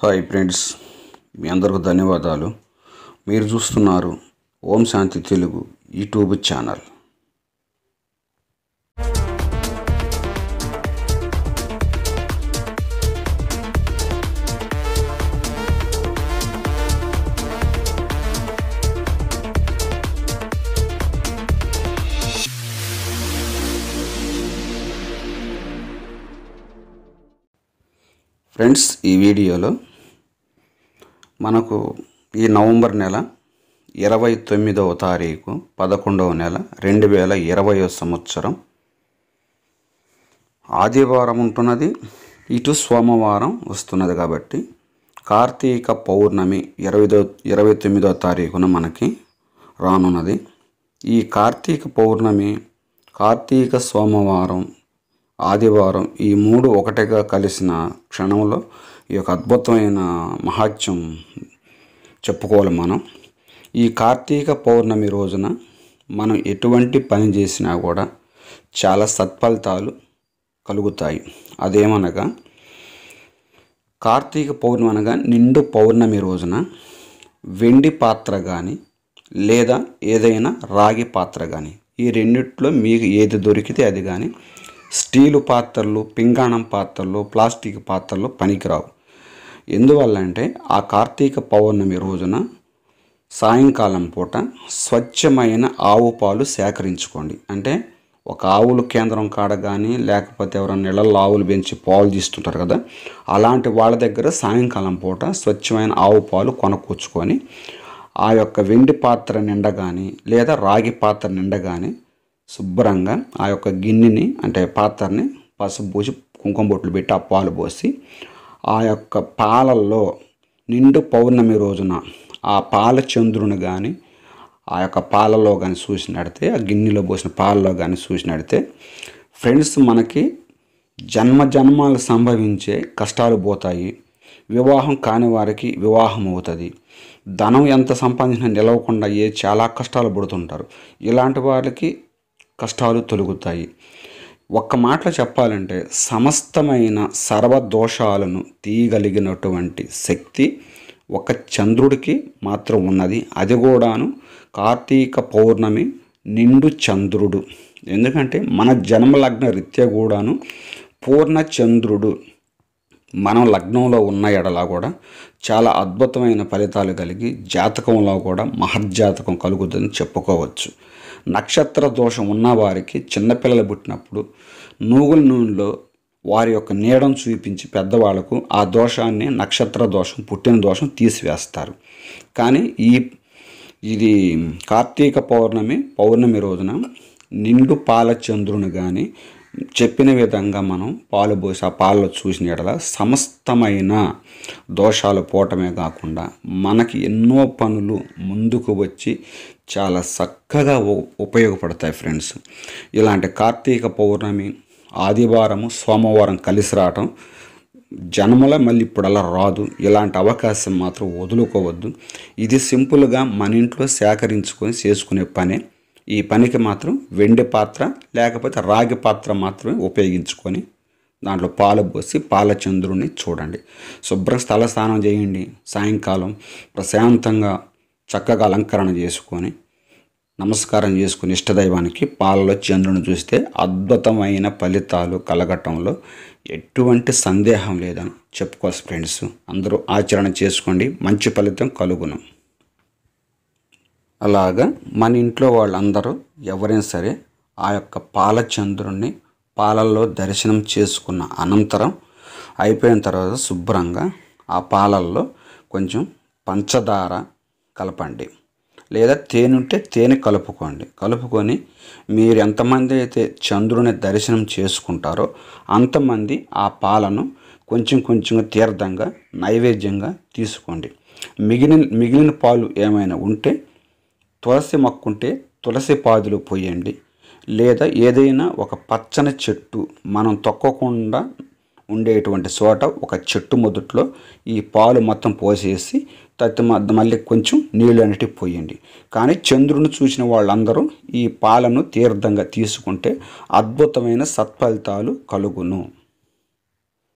hi friends మీ అందరికీ ధన్యవాదాలు మీరు చూస్తున్నారు Om Shanti Telugu YouTube channel friends ఈ వీడియోలో మనకు ఈ నవంబర్ నెల ఇరవై తొమ్మిదవ తారీఖు పదకొండవ నెల రెండు వేల ఇరవయో సంవత్సరం ఆదివారం ఉంటున్నది ఇటు సోమవారం వస్తున్నది కాబట్టి కార్తీక పౌర్ణమి ఇరవైదో ఇరవై తొమ్మిదో తారీఖున మనకి రానున్నది ఈ కార్తీక పౌర్ణమి కార్తీక సోమవారం ఆదివారం ఈ మూడు ఒకటిగా కలిసిన క్షణంలో ఈ యొక్క అద్భుతమైన మహాత్యం చెప్పుకోవాలి మనం ఈ కార్తీక పౌర్ణమి రోజున మనం ఎటువంటి పని చేసినా కూడా చాలా సత్ఫలితాలు కలుగుతాయి అదేమనగా కార్తీక పౌర్ణమి అనగా నిండు పౌర్ణమి రోజున వెండి పాత్ర కానీ లేదా ఏదైనా రాగి పాత్ర కానీ ఈ రెండిట్లో మీకు ఏది దొరికితే అది కానీ స్టీలు పాత్రలు పింగాణం పాత్రలు ప్లాస్టిక్ పాత్రలు పనికిరావు ఎందువల్ల అంటే ఆ కార్తీక పౌర్ణమి రోజున సాయంకాలం పూట స్వచ్ఛమైన ఆవు పాలు సేకరించుకోండి అంటే ఒక ఆవుల కేంద్రం కాడ కానీ లేకపోతే ఎవరైనా నీళ్ళల్లో ఆవులు పెంచి పాలు తీస్తుంటారు కదా అలాంటి వాళ్ళ దగ్గర సాయంకాలం పూట స్వచ్ఛమైన ఆవు పాలు కొనుక్కొచ్చుకొని ఆ యొక్క వెండి పాత్ర నిండగాని కానీ లేదా రాగి పాత్ర నిండగాని కానీ శుభ్రంగా ఆ యొక్క గిన్నెని అంటే పాత్రని పసుపు పోసి కుంకుమ బొట్లు పెట్టి ఆ పాలు పోసి ఆ యొక్క పాలల్లో నిండు పౌర్ణమి రోజున ఆ పాల చంద్రుని కానీ ఆ యొక్క పాలలో కానీ చూసినడితే ఆ గిన్నెలో పోసిన పాలలో కానీ చూసినడితే ఫ్రెండ్స్ మనకి జన్మ జన్మాలు సంభవించే కష్టాలు పోతాయి వివాహం కాని వారికి వివాహం అవుతుంది ధనం ఎంత సంపాదించినా నిలవకుండా ఏ చాలా కష్టాలు పడుతుంటారు ఇలాంటి వారికి కష్టాలు తొలుగుతాయి ఒక్క మాటలో చెప్పాలంటే సమస్తమైన సర్వదోషాలను తీయగలిగినటువంటి శక్తి ఒక చంద్రుడికి మాత్రం ఉన్నది అది కూడాను కార్తీక పౌర్ణమి నిండు చంద్రుడు ఎందుకంటే మన జన్మ లగ్న రీత్యా కూడాను పూర్ణ చంద్రుడు మనం లగ్నంలో ఉన్న ఎడలా కూడా చాలా అద్భుతమైన ఫలితాలు కలిగి జాతకంలో కూడా మహర్జాతకం కలుగుతుందని చెప్పుకోవచ్చు నక్షత్ర దోషం ఉన్నవారికి చిన్నపిల్లలు పుట్టినప్పుడు నూగుల నూనెలో వారి యొక్క నీడను చూపించి పెద్దవాళ్లకు ఆ దోషాన్ని నక్షత్ర దోషం పుట్టిన దోషం తీసివేస్తారు కానీ ఈ ఇది కార్తీక పౌర్ణమి పౌర్ణమి రోజున నిండు పాలచంద్రుని కానీ చెప్పిన విధంగా మనం పాలు పోసి ఆ పాలలో చూసిన ఎడల సమస్తమైన దోషాలు పోవటమే కాకుండా మనకి ఎన్నో పనులు ముందుకు వచ్చి చాలా చక్కగా ఉపయోగపడతాయి ఫ్రెండ్స్ ఇలాంటి కార్తీక పౌర్ణమి ఆదివారము సోమవారం కలిసి రావటం జన్మల మళ్ళీ ఇప్పుడు అలా రాదు ఇలాంటి అవకాశం మాత్రం వదులుకోవద్దు ఇది సింపుల్గా మన ఇంట్లో సేకరించుకొని చేసుకునే పనే ఈ పనికి మాత్రం వెండి పాత్ర లేకపోతే రాగి పాత్ర మాత్రమే ఉపయోగించుకొని దాంట్లో పాలు పోసి పాలచంద్రుడిని చూడండి శుభ్ర స్థల స్నానం చేయండి సాయంకాలం ప్రశాంతంగా చక్కగా అలంకరణ చేసుకొని నమస్కారం చేసుకుని ఇష్టదైవానికి పాలలో చంద్రుని చూస్తే అద్భుతమైన ఫలితాలు కలగటంలో ఎటువంటి సందేహం లేదని చెప్పుకోవాలి ఫ్రెండ్స్ అందరూ ఆచరణ చేసుకోండి మంచి ఫలితం కలుగును అలాగా మన ఇంట్లో వాళ్ళందరూ ఎవరైనా సరే ఆ యొక్క పాలచంద్రుణ్ణి పాలల్లో దర్శనం చేసుకున్న అనంతరం అయిపోయిన తర్వాత శుభ్రంగా ఆ పాలల్లో కొంచెం పంచదార కలపండి లేదా తేనె ఉంటే తేనె కలుపుకోండి కలుపుకొని మీరు ఎంతమంది అయితే చంద్రుని దర్శనం చేసుకుంటారో అంతమంది ఆ పాలను కొంచెం కొంచెంగా తీర్థంగా నైవేద్యంగా తీసుకోండి మిగిలిన మిగిలిన పాలు ఏమైనా ఉంటే తులసి మొక్కుంటే తులసి పాదులు పోయండి లేదా ఏదైనా ఒక పచ్చని చెట్టు మనం తొక్కకుండా ఉండేటువంటి చోట ఒక చెట్టు మొదట్లో ఈ పాలు మొత్తం పోసేసి తత్తి మళ్ళీ కొంచెం నీళ్ళు అనేటివి పోయండి కానీ చంద్రుని చూసిన వాళ్ళందరూ ఈ పాలను తీర్థంగా తీసుకుంటే అద్భుతమైన సత్ఫలితాలు కలుగును